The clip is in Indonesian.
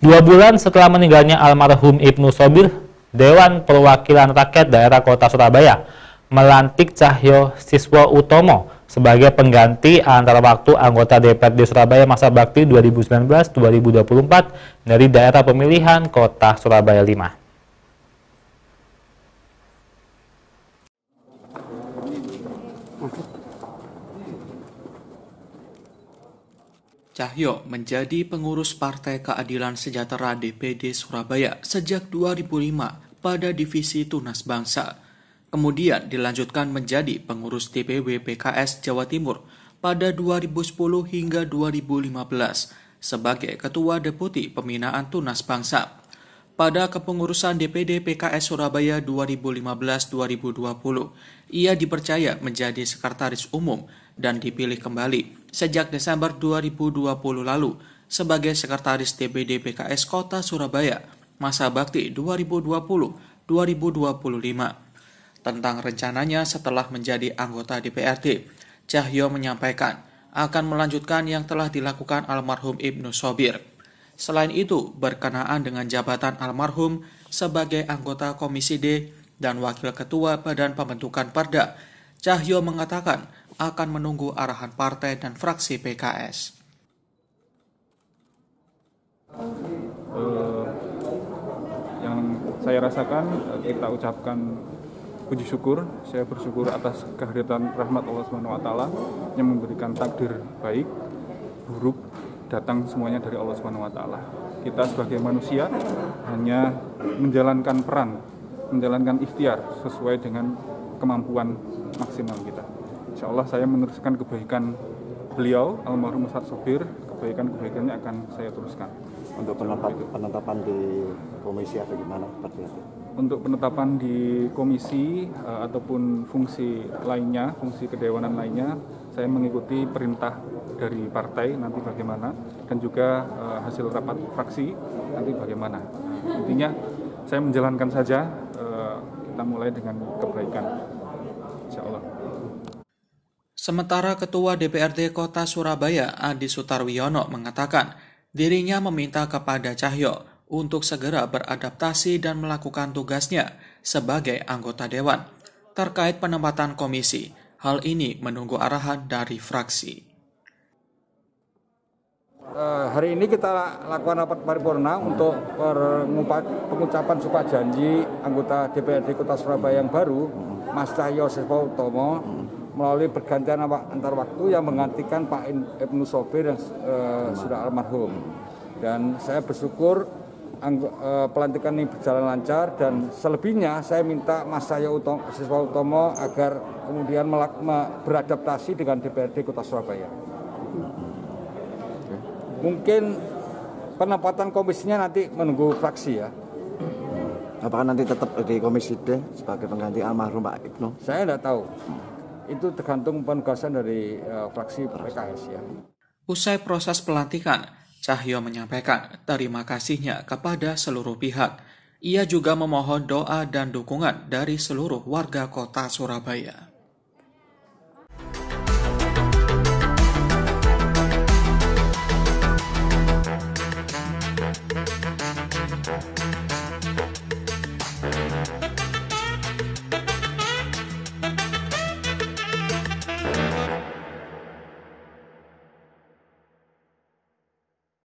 Dua bulan setelah meninggalnya almarhum Ibnu Sobir, Dewan Perwakilan Rakyat Daerah Kota Surabaya melantik Cahyo Siswo Utomo sebagai pengganti antara waktu anggota DPRD Surabaya masa bakti 2019-2024 dari daerah pemilihan Kota Surabaya 5. Thank Cahyo menjadi pengurus Partai Keadilan Sejahtera DPD Surabaya sejak 2005 pada Divisi Tunas Bangsa. Kemudian dilanjutkan menjadi pengurus DPW PKS Jawa Timur pada 2010 hingga 2015 sebagai Ketua Deputi Pembinaan Tunas Bangsa pada kepengurusan DPD PKS Surabaya 2015-2020. Ia dipercaya menjadi sekretaris umum dan dipilih kembali sejak Desember 2020 lalu sebagai sekretaris DPD PKS Kota Surabaya masa bakti 2020-2025 tentang rencananya setelah menjadi anggota DPRD. Cahyo menyampaikan akan melanjutkan yang telah dilakukan almarhum Ibnu Sobir Selain itu, berkenaan dengan jabatan almarhum sebagai anggota Komisi D dan Wakil Ketua Badan Pembentukan Perda, Cahyo mengatakan akan menunggu arahan partai dan fraksi PKS. Uh, eh, yang saya rasakan eh, kita ucapkan puji syukur saya bersyukur atas kehadiran rahmat Allah Subhanahu wa taala yang memberikan takdir baik buruk datang semuanya dari Allah Subhanahu wa taala. Kita sebagai manusia hanya menjalankan peran, menjalankan ikhtiar sesuai dengan kemampuan maksimal kita. Insya Allah saya meneruskan kebaikan beliau almarhum Ustaz Sobir, kebaikan-kebaikannya akan saya teruskan. Untuk penetapan, penetapan di komisi atau gimana seperti itu? Untuk penetapan di komisi eh, ataupun fungsi lainnya, fungsi kedewanan lainnya, saya mengikuti perintah dari partai nanti bagaimana dan juga uh, hasil rapat fraksi nanti bagaimana. Intinya saya menjalankan saja uh, kita mulai dengan kebaikan. Insya Allah. Sementara Ketua DPRD Kota Surabaya Adi Sutarwiono mengatakan dirinya meminta kepada Cahyo untuk segera beradaptasi dan melakukan tugasnya sebagai anggota dewan terkait penempatan komisi Hal ini menunggu arahan dari fraksi. Uh, hari ini kita lakukan rapat paripurna untuk pengucapan sumpah janji anggota DPRD Kota Surabaya yang baru, Mas Cahyo Sirpo Utomo, melalui pergantian antar waktu yang menggantikan Pak Ibnu Sobir yang uh, sudah almarhum. Dan saya bersyukur Eh, pelantikan ini berjalan lancar dan selebihnya saya minta Mas Saya Utomo, siswa Utomo agar kemudian melak, beradaptasi dengan DPRD Kota Surabaya. Mungkin penempatan komisinya nanti menunggu fraksi ya. Apakah nanti tetap di komisi D sebagai pengganti almarhum Pak Ibnu? Saya tidak tahu. Itu tergantung penugasan dari eh, fraksi PKS ya. Usai proses pelantikan, Cahyo menyampaikan terima kasihnya kepada seluruh pihak. Ia juga memohon doa dan dukungan dari seluruh warga kota Surabaya.